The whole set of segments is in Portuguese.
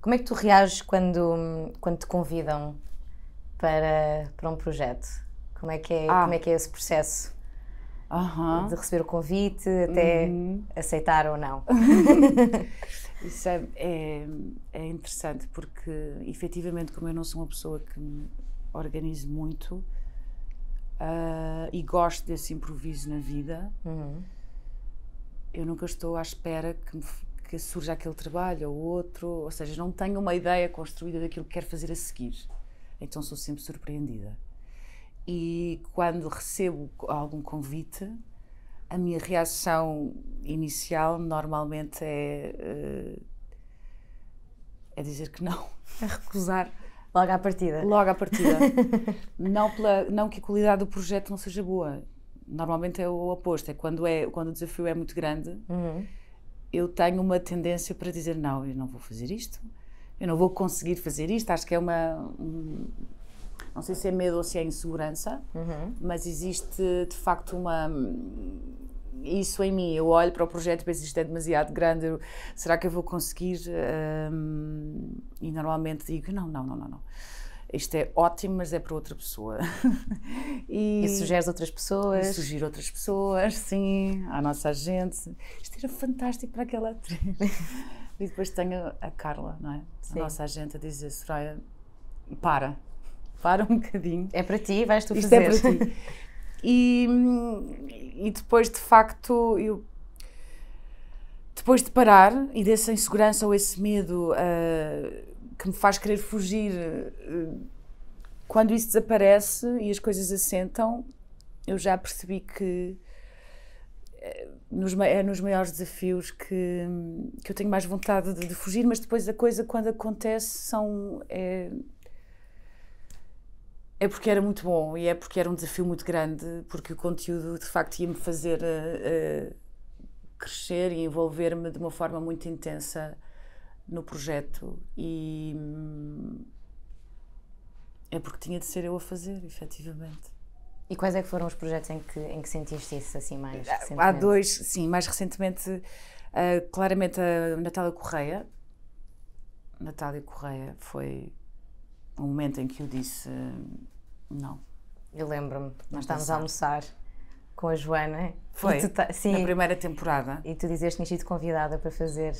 Como é que tu reages quando, quando te convidam para, para um projeto? Como é que é, ah. como é, ah. que é esse processo? Uhum. De receber o convite até uhum. aceitar ou não. Isso é, é, é, interessante porque, efetivamente, como eu não sou uma pessoa que me organize muito uh, e gosto desse improviso na vida, uhum. eu nunca estou à espera que me que surge aquele trabalho ou outro, ou seja, não tenho uma ideia construída daquilo que quero fazer a seguir. Então sou sempre surpreendida. E quando recebo algum convite, a minha reação inicial normalmente é uh, é dizer que não, é recusar logo à partida. Logo à partida. não pela não que a qualidade do projeto não seja boa. Normalmente é o oposto, é quando é quando o desafio é muito grande. Uhum eu tenho uma tendência para dizer: não, eu não vou fazer isto, eu não vou conseguir fazer isto. Acho que é uma. Um, não sei se é medo ou se é insegurança, uhum. mas existe de facto uma. Isso em mim, eu olho para o projeto e penso isto é demasiado grande, eu, será que eu vou conseguir? Um, e normalmente digo: não, não, não, não. não isto é ótimo, mas é para outra pessoa. e, e sugeres outras pessoas. E sugiro outras pessoas, sim, à nossa agente. Isto era fantástico para aquela atriz. e depois tenho a Carla, não é? Sim. A nossa agente a dizer, Soraya, para, para um bocadinho. É para ti, vais tu isto é fazer. Isto é para ti. e, e depois, de facto, eu depois de parar e dessa insegurança ou esse medo uh, que me faz querer fugir. Eh, quando isso desaparece e as coisas assentam, eu já percebi que eh, nos, é nos maiores desafios que, que eu tenho mais vontade de, de fugir, mas depois a coisa, quando acontece, são. É, é porque era muito bom e é porque era um desafio muito grande, porque o conteúdo de facto ia-me fazer uh, uh, crescer e envolver-me de uma forma muito intensa no projeto e hum, é porque tinha de ser eu a fazer, efetivamente. E quais é que foram os projetos em que, em que sentiste isso assim mais ah, recentemente? Há dois, sim, mais recentemente, uh, claramente a Natália Correia. Natália Correia foi um momento em que eu disse uh, não. Eu lembro-me, nós estávamos a almoçar com a Joana. Foi, sim, na primeira temporada. E tu dizias que tinha sido convidada para fazer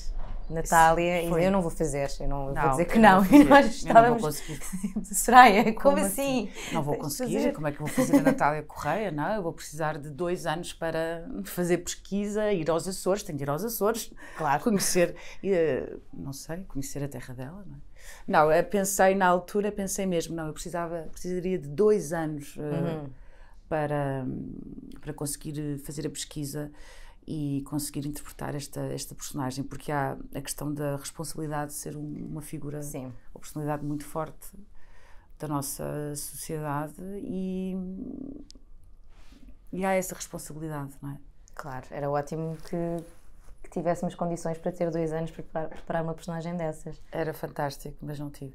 Natália, eu não vou fazer, eu não, não vou dizer que não. não e nós estávamos. não vou conseguir. Soraya, é como, como assim? assim? Não vou conseguir, fazer. como é que vou fazer a Natália Correia? Não, eu vou precisar de dois anos para fazer pesquisa, ir aos Açores, tenho de ir aos Açores, claro. conhecer, eh, não sei, conhecer a terra dela, não é? Não, eu eh, pensei na altura, pensei mesmo, não, eu precisava, precisaria de dois anos eh, uhum. uh, para, para conseguir fazer a pesquisa e conseguir interpretar esta, esta personagem, porque há a questão da responsabilidade de ser uma figura, Sim. uma personalidade muito forte da nossa sociedade e, e há essa responsabilidade, não é? Claro, era ótimo que, que tivéssemos condições para ter dois anos para preparar, preparar, uma personagem dessas. Era fantástico, mas não tive.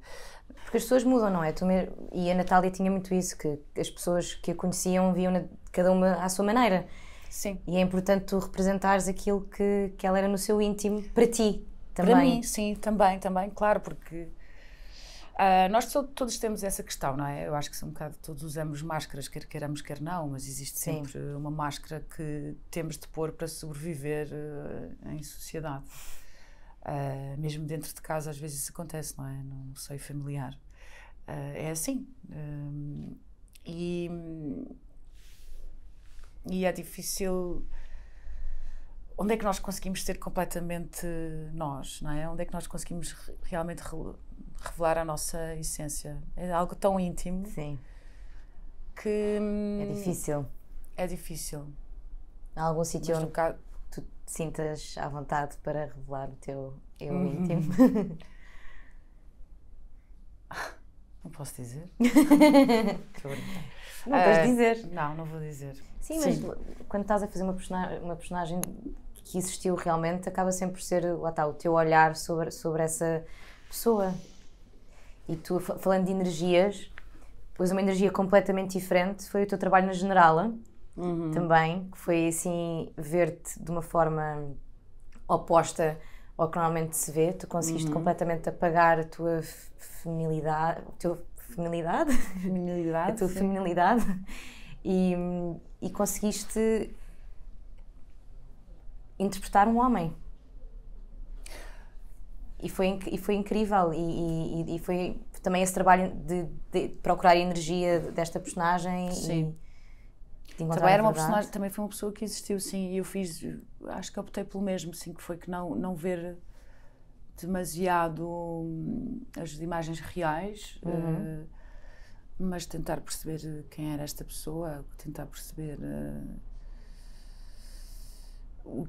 Porque as pessoas mudam, não é? Tu e a Natália tinha muito isso, que as pessoas que a conheciam viam cada uma à sua maneira. Sim. E é importante tu representares aquilo que, que ela era no seu íntimo para ti também. Para mim, sim, também, também, claro, porque Uh, nós todos temos essa questão, não é? Eu acho que são um bocado, todos usamos máscaras, quer queiramos, quer não, mas existe sempre Sim. uma máscara que temos de pôr para sobreviver uh, em sociedade. Uh, mesmo dentro de casa, às vezes isso acontece, não é? No seio familiar. é assim. e e é difícil. Onde é que nós conseguimos ser completamente nós, não é? Onde é que nós conseguimos realmente revelar a nossa essência? É algo tão íntimo. Sim. Que. Hum, é difícil. É difícil. Há algum sítio onde cá... tu te sintas à vontade para revelar o teu eu uhum. íntimo? Não posso dizer. não vais ah, dizer. Não, não vou dizer. Sim, mas Sim. quando estás a fazer uma personagem, uma personagem que existiu realmente, acaba sempre por ser lá está, o teu olhar sobre, sobre essa pessoa. E tu, falando de energias, pois uma energia completamente diferente, foi o teu trabalho na Generala uhum. também, que foi assim, ver-te de uma forma oposta ao que normalmente se vê, tu conseguiste uhum. completamente apagar a tua feminilidade, a tua feminilidade, feminilidade a tua sim. feminilidade e, e conseguiste interpretar um homem. E foi, e foi incrível, e, e, e foi também esse trabalho de, de, procurar a energia desta personagem. Sim. E de também, era uma personagem, também foi uma pessoa que existiu, sim, e eu fiz, acho que optei pelo mesmo, sim, que foi que não, não ver demasiado hum, as imagens reais. Uhum. Uh, mas tentar perceber eh, quem era esta pessoa, tentar perceber uh,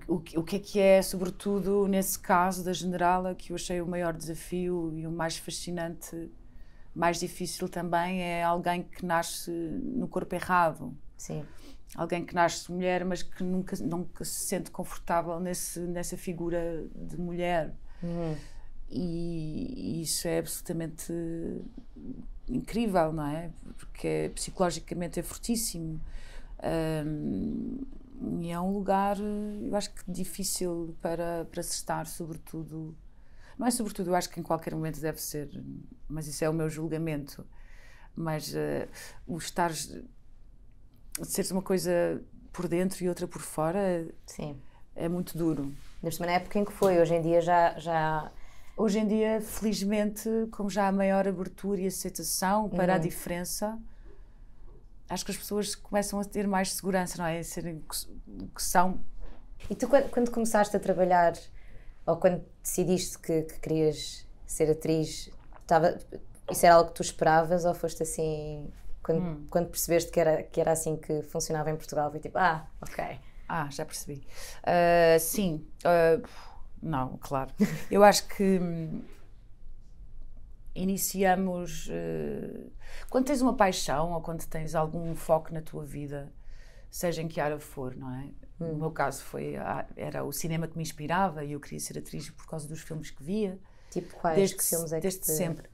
o, o, que é que é, sobretudo nesse caso da generala, que eu achei o maior desafio e o mais fascinante, mais difícil também, é alguém que nasce no corpo errado. Sim. Alguém que nasce mulher, mas que nunca, nunca se sente confortável nesse, nessa figura de mulher. Uhum e isso é absolutamente incrível, não é? Porque é, psicologicamente é fortíssimo. Um, e é um lugar, eu acho que difícil para, para se estar, sobretudo. Não é sobretudo, eu acho que em qualquer momento deve ser, mas isso é o meu julgamento. Mas uh, o estar. seres uma coisa por dentro e outra por fora. Sim. É muito duro. Neste na época em que foi, hoje em dia já. já Hoje em dia, felizmente, como já há maior abertura e aceitação para uhum. a diferença, acho que as pessoas começam a ter mais segurança, não é? A serem que são. E tu, quando começaste a trabalhar, ou quando decidiste que, que querias ser atriz, estava isso era algo que tu esperavas ou foste assim. Quando, hum. quando percebeste que era, que era assim que funcionava em Portugal, foi tipo, ah, ok. Ah, já percebi. Uh, sim. Uh, não, claro. Eu acho que hum, iniciamos. Uh, quando tens uma paixão ou quando tens algum foco na tua vida, seja em que área for, não é? Hum. No meu caso foi era o cinema que me inspirava e eu queria ser atriz por causa dos filmes que via. Tipo quais desde, filmes é que Desde te... sempre.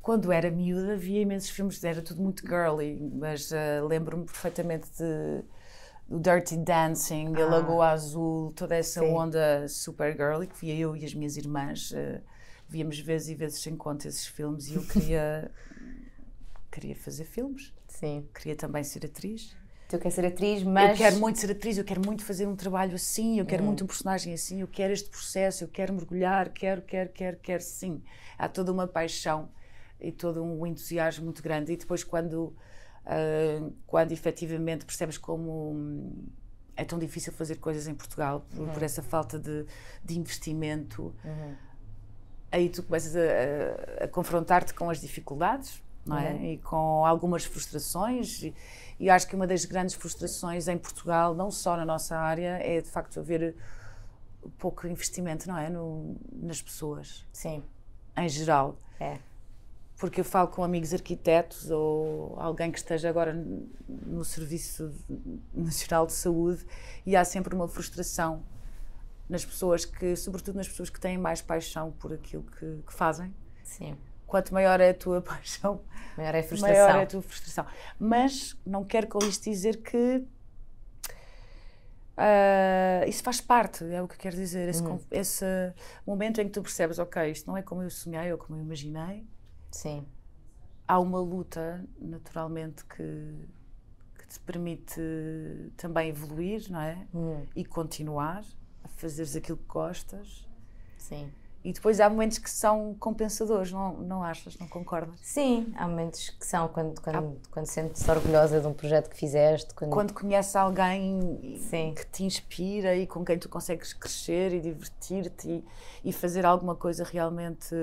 Quando era miúda via imensos filmes, era tudo muito girly, mas uh, lembro-me perfeitamente de o Dirty Dancing, ah. a Lagoa Azul, toda essa Sim. onda Supergirl, que via eu e as minhas irmãs, uh, víamos vezes e vezes sem conta esses filmes e eu queria, queria fazer filmes. Sim. Queria também ser atriz. Tu queres ser atriz, mas. Eu quero muito ser atriz, eu quero muito fazer um trabalho assim, eu quero hum. muito um personagem assim, eu quero este processo, eu quero mergulhar, quero, quero, quero, quero, sim. Há toda uma paixão e todo um entusiasmo muito grande. E depois, quando ah, quando efetivamente percebes como hum, é tão difícil fazer coisas em Portugal por, uhum. por essa falta de, de investimento. Uhum. Aí tu começas a, a, confrontar-te com as dificuldades não é? Uhum. e com algumas frustrações. E, e, acho que uma das grandes frustrações em Portugal, não só na nossa área, é de facto haver pouco investimento não é? No, nas pessoas. Sim. Em geral. É porque eu falo com amigos arquitetos ou alguém que esteja agora no Serviço Nacional de Saúde e há sempre uma frustração nas pessoas que, sobretudo nas pessoas que têm mais paixão por aquilo que, que fazem. Sim. Quanto maior é a tua paixão, maior é a frustração. Maior é a tua frustração. Mas não quero com isto dizer que Uh, isso faz parte, é o que quero dizer. Esse, hum. esse, momento em que tu percebes, ok, isto não é como eu sonhei ou como eu imaginei, Sim. Há uma luta, naturalmente, que, que te permite também evoluir, não é? Hum. E continuar a fazeres aquilo que gostas. Sim. E depois há momentos que são compensadores, não, não achas? Não concordas? Sim, há momentos que são quando, quando, há... quando sentes orgulhosa de um projeto que fizeste. Quando, quando conheces alguém Sim. que te inspira e com quem tu consegues crescer e divertir-te e, e, fazer alguma coisa realmente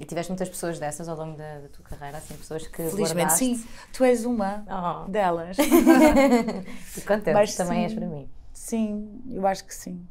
e tiveste muitas pessoas dessas ao longo da, da tua carreira, assim, pessoas que Felizmente guardaste. sim, tu és uma oh. delas. e contente, Mas, também sim. és para mim. Sim, eu acho que sim.